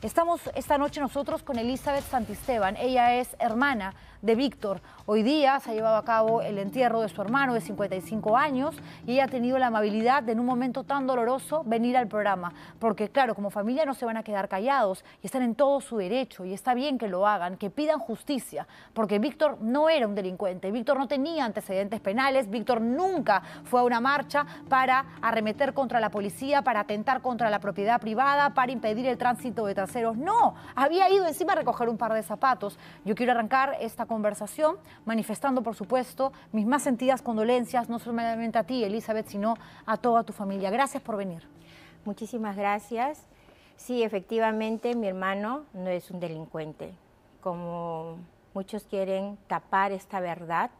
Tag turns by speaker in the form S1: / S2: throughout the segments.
S1: Estamos esta noche nosotros con Elizabeth Santisteban. Ella es hermana de Víctor. Hoy día se ha llevado a cabo el entierro de su hermano de 55 años y ella ha tenido la amabilidad de en un momento tan doloroso venir al programa. Porque claro, como familia no se van a quedar callados y están en todo su derecho y está bien que lo hagan, que pidan justicia. Porque Víctor no era un delincuente, Víctor no tenía antecedentes penales, Víctor nunca fue a una marcha para arremeter contra la policía, para atentar contra la propiedad privada, para impedir el tránsito de transporte no, había ido encima a recoger un par de zapatos. Yo quiero arrancar esta conversación manifestando, por supuesto, mis más sentidas condolencias, no solamente a ti, Elizabeth, sino
S2: a toda tu familia. Gracias por venir. Muchísimas gracias. Sí, efectivamente, mi hermano no es un delincuente. Como muchos quieren tapar esta verdad,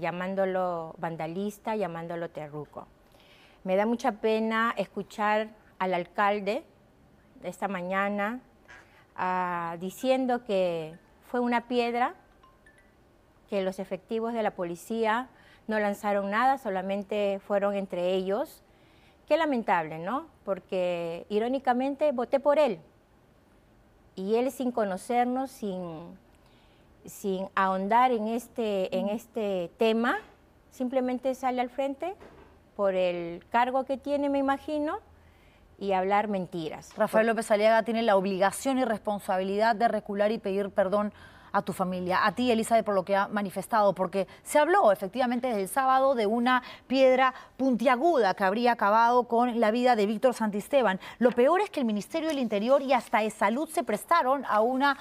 S2: llamándolo vandalista, llamándolo terruco. Me da mucha pena escuchar al alcalde esta mañana ah, diciendo que fue una piedra, que los efectivos de la policía no lanzaron nada, solamente fueron entre ellos. Qué lamentable, ¿no? Porque irónicamente voté por él. Y él sin conocernos, sin, sin ahondar en este, en este tema, simplemente sale al frente por el cargo que tiene, me imagino, y hablar mentiras. Rafael López Aliaga
S1: tiene la obligación y responsabilidad de recular y pedir perdón a tu familia, a ti Elizabeth por lo que ha manifestado, porque se habló efectivamente desde el sábado de una piedra puntiaguda que habría acabado con la vida de Víctor Santisteban. Lo peor es que el Ministerio del Interior y hasta de Salud se prestaron a una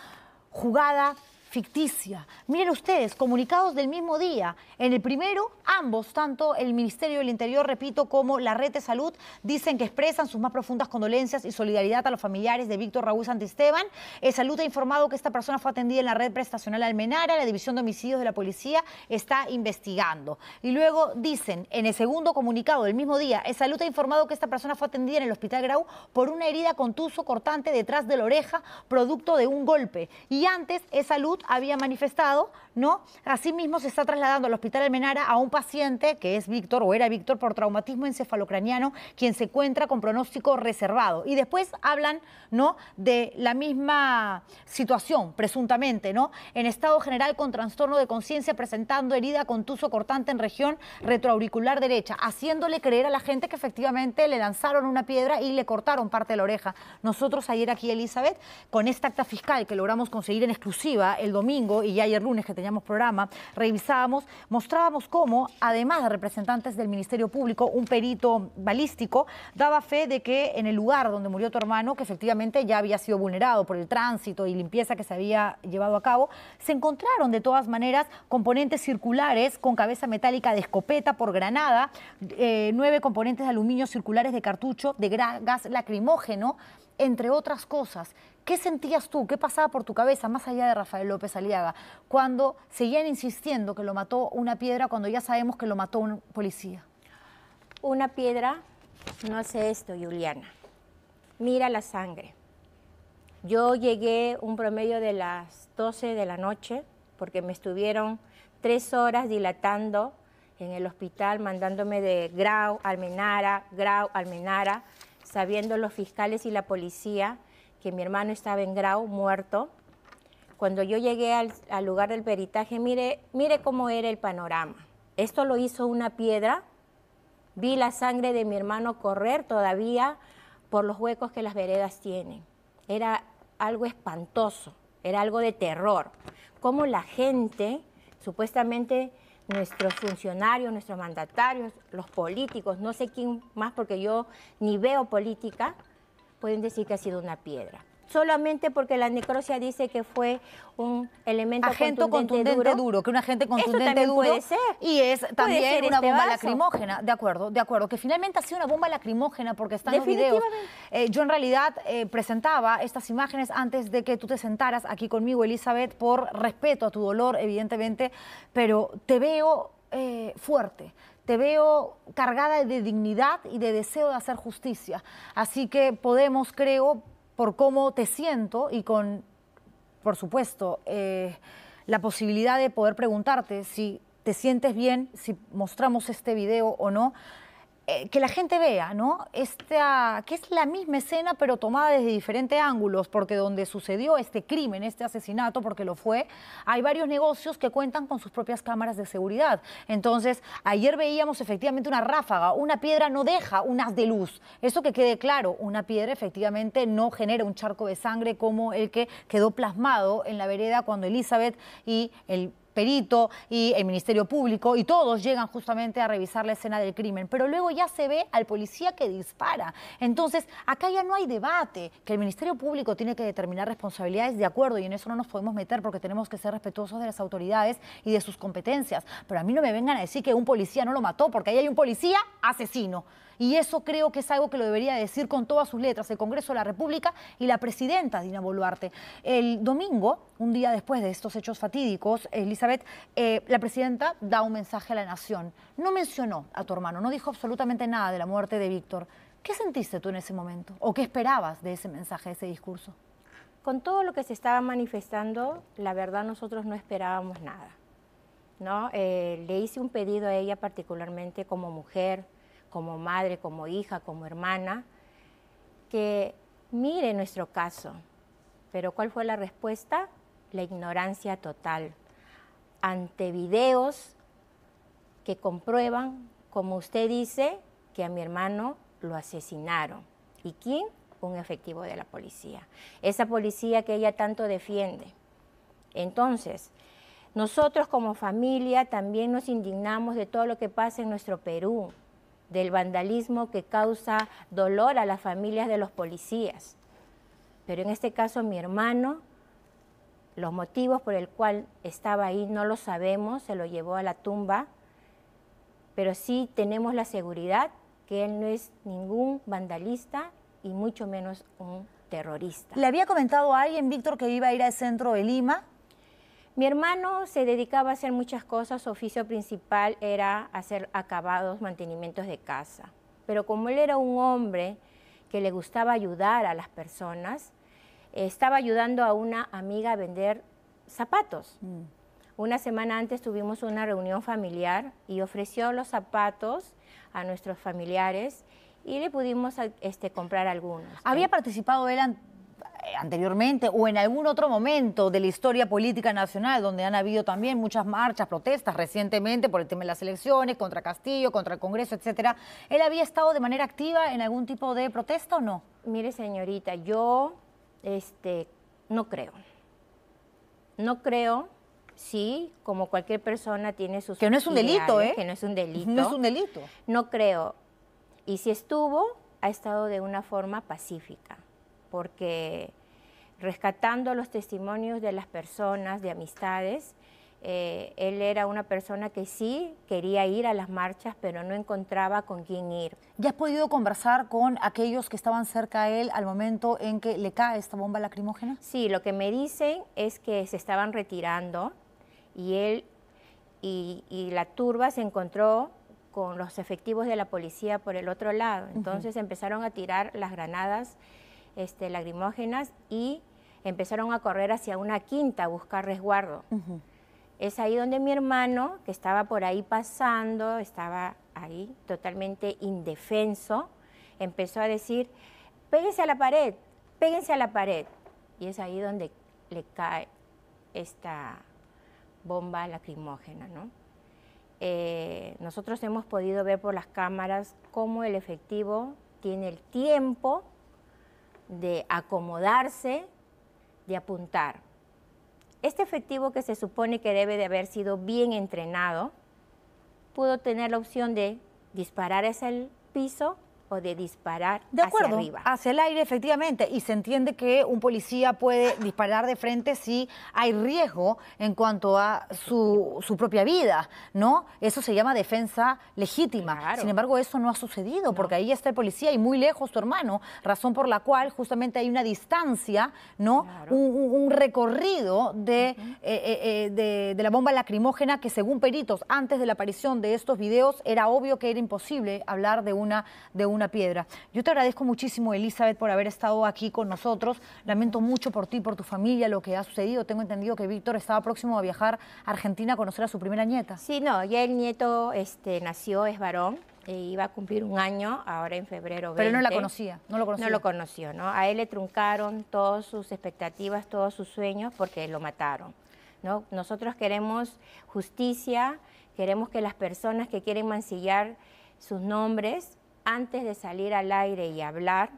S1: jugada ficticia. Miren ustedes, comunicados del mismo día. En el primero, ambos, tanto el Ministerio del Interior, repito, como la Red de Salud, dicen que expresan sus más profundas condolencias y solidaridad a los familiares de Víctor Raúl Santisteban. El Salud ha informado que esta persona fue atendida en la Red Prestacional Almenara. La División de Homicidios de la Policía está investigando. Y luego dicen, en el segundo comunicado del mismo día, el Salud ha informado que esta persona fue atendida en el Hospital Grau por una herida contuso cortante detrás de la oreja, producto de un golpe. Y antes, el Salud había manifestado, ¿no? Asimismo, se está trasladando al Hospital Almenara a un paciente que es Víctor o era Víctor por traumatismo encefalocraniano, quien se encuentra con pronóstico reservado. Y después hablan, ¿no? De la misma situación, presuntamente, ¿no? En estado general con trastorno de conciencia, presentando herida contuso cortante en región retroauricular derecha, haciéndole creer a la gente que efectivamente le lanzaron una piedra y le cortaron parte de la oreja. Nosotros ayer aquí, Elizabeth, con esta acta fiscal que logramos conseguir en exclusiva el domingo y ayer lunes que teníamos programa, revisábamos, mostrábamos cómo, además de representantes del Ministerio Público, un perito balístico daba fe de que en el lugar donde murió tu hermano, que efectivamente ya había sido vulnerado por el tránsito y limpieza que se había llevado a cabo, se encontraron de todas maneras componentes circulares con cabeza metálica de escopeta por granada, eh, nueve componentes de aluminio circulares de cartucho, de gas lacrimógeno, entre otras cosas. ¿Qué sentías tú? ¿Qué pasaba por tu cabeza, más allá de Rafael López Aliaga, cuando seguían insistiendo que lo mató una piedra cuando ya sabemos que lo mató un policía?
S2: Una piedra no hace esto, Juliana. Mira la sangre. Yo llegué un promedio de las 12 de la noche porque me estuvieron tres horas dilatando en el hospital, mandándome de Grau, Almenara, Grau, Almenara sabiendo los fiscales y la policía que mi hermano estaba en grau, muerto. Cuando yo llegué al, lugar del peritaje, mire, mire cómo era el panorama. Esto lo hizo una piedra. Vi la sangre de mi hermano correr todavía por los huecos que las veredas tienen. Era algo espantoso, era algo de terror. Cómo la gente supuestamente nuestros funcionarios, nuestros mandatarios, los políticos, no sé quién más, porque yo ni veo política, pueden decir que ha sido una piedra solamente porque la necrosia dice que fue un elemento agente contundente, duro. que un agente contundente Eso duro y es también una este bomba lacrimógena,
S1: de acuerdo, de acuerdo, que finalmente ha sido una bomba lacrimógena porque están los videos. Eh, yo en realidad eh, presentaba estas imágenes antes de que tú te sentaras aquí conmigo, Elizabeth, por respeto a tu dolor, evidentemente, pero te veo eh, fuerte, te veo cargada de dignidad y de deseo de hacer justicia. Así que podemos, creo, por cómo te siento y con, por supuesto, eh, la posibilidad de poder preguntarte si te sientes bien, si mostramos este video o no. Eh, que la gente vea, ¿no? Esta, que es la misma escena, pero tomada desde diferentes ángulos, porque donde sucedió este crimen, este asesinato, porque lo fue, hay varios negocios que cuentan con sus propias cámaras de seguridad. Entonces, ayer veíamos efectivamente una ráfaga, una piedra no deja un haz de luz. Eso que quede claro, una piedra efectivamente no genera un charco de sangre como el que quedó plasmado en la vereda cuando Elizabeth y el perito y el Ministerio Público, y todos llegan justamente a revisar la escena del crimen, pero luego ya se ve al policía que dispara. Entonces, acá ya no hay debate, que el Ministerio Público tiene que determinar responsabilidades de acuerdo, y en eso no nos podemos meter porque tenemos que ser respetuosos de las autoridades y de sus competencias. Pero a mí no me vengan a decir que un policía no lo mató, porque ahí hay un policía asesino. Y eso creo que es algo que lo debería decir con todas sus letras el Congreso de la República y la presidenta Dina Boluarte. El domingo, un día después de estos hechos fatídicos, Elizabeth, eh, la presidenta da un mensaje a la nación. No mencionó a tu hermano, no dijo absolutamente nada de la muerte de Víctor. ¿Qué sentiste tú en ese momento? ¿O qué esperabas de ese mensaje, de ese discurso?
S2: Con todo lo que se estaba manifestando, la verdad nosotros no esperábamos nada. ¿no? Eh, le hice un pedido a ella particularmente como mujer, como madre, como hija, como hermana, que mire nuestro caso. Pero ¿cuál fue la respuesta? La ignorancia total ante videos que comprueban, como usted dice, que a mi hermano lo asesinaron. ¿Y quién? Un efectivo de la policía. Esa policía que ella tanto defiende. Entonces, nosotros como familia también nos indignamos de todo lo que pasa en nuestro Perú del vandalismo que causa dolor a las familias de los policías. Pero en este caso mi hermano, los motivos por el cual estaba ahí no lo sabemos, se lo llevó a la tumba, pero sí tenemos la seguridad que él no es ningún vandalista y mucho menos un terrorista. Le había comentado a alguien, Víctor, que
S1: iba a ir al centro de Lima
S2: mi hermano se dedicaba a hacer muchas cosas, su oficio principal era hacer acabados, mantenimientos de casa. Pero como él era un hombre que le gustaba ayudar a las personas, estaba ayudando a una amiga a vender zapatos. Mm. Una semana antes tuvimos una reunión familiar y ofreció los zapatos a nuestros familiares y le pudimos este, comprar algunos. ¿Había participado él
S1: eh, anteriormente o en algún otro momento de la historia política nacional, donde han habido también muchas marchas, protestas recientemente por el tema de las elecciones, contra Castillo, contra el Congreso, etcétera. ¿Él
S2: había estado de manera activa en algún tipo de protesta o no? Mire, señorita, yo este, no creo. No creo, sí, como cualquier persona tiene sus. Que no es un delito, ¿eh? Que no es un delito. No es un delito. No creo. Y si estuvo, ha estado de una forma pacífica porque rescatando los testimonios de las personas, de amistades, eh, él era una persona que sí quería ir a las marchas, pero no encontraba con quién ir.
S1: ¿Ya has podido conversar con aquellos que estaban cerca a él al momento en que le cae esta
S2: bomba lacrimógena? Sí, lo que me dicen es que se estaban retirando y él y, la turba se encontró con los efectivos de la policía por el otro lado. Entonces empezaron a tirar las granadas este, lagrimógenas y empezaron a correr hacia una quinta a buscar resguardo. Es ahí donde mi hermano, que estaba por ahí pasando, estaba ahí totalmente indefenso, empezó a decir, péguense a la pared, péguense a la pared. Y es ahí donde le cae esta bomba lacrimógena, eh, nosotros hemos podido ver por las cámaras cómo el efectivo tiene el tiempo de acomodarse, de apuntar. Este efectivo que se supone que debe de haber sido bien entrenado, pudo tener la opción de disparar hacia el piso de disparar hacia arriba.
S1: Hacia el aire, efectivamente. Y se entiende que un policía puede disparar de frente si hay riesgo en cuanto a su, propia vida, ¿no? Eso se llama defensa legítima. Sin embargo, eso no ha sucedido, porque ahí está el policía y muy lejos tu hermano, razón por la cual justamente hay una distancia, ¿no? Un, recorrido eh, eh, eh, de, de, la bomba lacrimógena que según peritos, antes de la aparición de estos videos, era obvio que era imposible hablar de una, de una piedra. Yo te agradezco muchísimo, Elizabeth, por haber estado aquí con nosotros. Lamento mucho por ti, por tu familia, lo que ha sucedido. Tengo entendido que Víctor estaba próximo a viajar a Argentina a
S2: conocer a su primera nieta. Sí, no, ya el nieto este, nació, es varón. E iba a cumplir un año, ahora en febrero Pero no la conocía, no lo conocía. No lo conoció, ¿no? A él le truncaron todas sus expectativas, todos sus sueños porque lo mataron, ¿no? Nosotros queremos justicia, queremos que las personas que quieren mancillar sus nombres antes de salir al aire y hablar,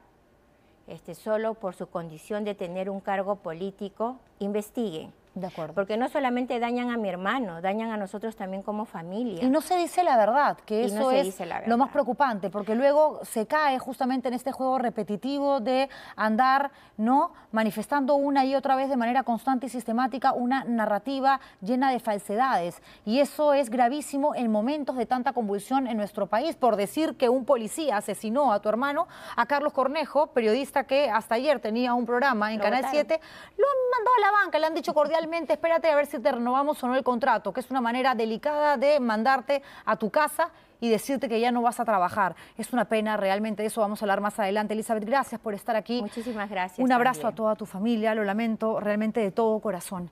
S2: este, solo por su condición de tener un cargo político, investiguen acuerdo. Porque no solamente dañan a mi hermano, dañan a nosotros también como familia. Y no
S1: se dice la verdad, que eso es lo más preocupante, porque luego se cae justamente en este juego repetitivo de andar ¿no? manifestando una y otra vez de manera constante y sistemática una narrativa llena de falsedades. Y eso es gravísimo en momentos de tanta convulsión en nuestro país. Por decir que un policía asesinó a tu hermano, a Carlos Cornejo, periodista que hasta ayer tenía un programa en Canal 7, lo han mandado a la banca, le han dicho cordialmente espérate a ver si te renovamos o no el contrato, que es una manera delicada de mandarte a tu casa y decirte que ya no vas a trabajar. Es una pena, realmente, de eso vamos a hablar más adelante. Elizabeth, gracias por estar aquí. Muchísimas gracias. Un abrazo a toda tu familia, lo lamento realmente de todo corazón.